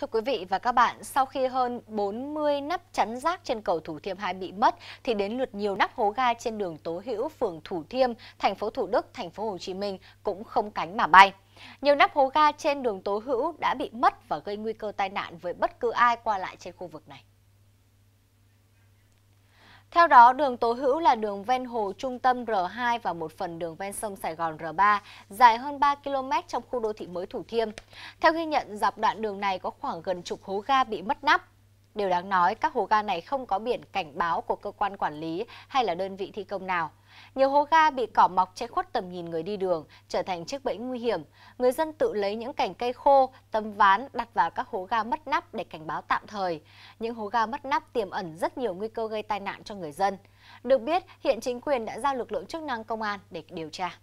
Thưa quý vị và các bạn, sau khi hơn 40 nắp chắn rác trên cầu Thủ Thiêm 2 bị mất thì đến lượt nhiều nắp hố ga trên đường Tố Hữu, phường Thủ Thiêm, thành phố Thủ Đức, thành phố Hồ Chí Minh cũng không cánh mà bay. Nhiều nắp hố ga trên đường Tố Hữu đã bị mất và gây nguy cơ tai nạn với bất cứ ai qua lại trên khu vực này. Theo đó, đường tố hữu là đường ven hồ trung tâm R2 và một phần đường ven sông Sài Gòn R3, dài hơn 3 km trong khu đô thị mới Thủ Thiêm. Theo ghi nhận, dọc đoạn đường này có khoảng gần chục hố ga bị mất nắp, Điều đáng nói, các hố ga này không có biển cảnh báo của cơ quan quản lý hay là đơn vị thi công nào. Nhiều hố ga bị cỏ mọc che khuất tầm nhìn người đi đường, trở thành chiếc bẫy nguy hiểm. Người dân tự lấy những cành cây khô, tấm ván đặt vào các hố ga mất nắp để cảnh báo tạm thời. Những hố ga mất nắp tiềm ẩn rất nhiều nguy cơ gây tai nạn cho người dân. Được biết, hiện chính quyền đã giao lực lượng chức năng công an để điều tra.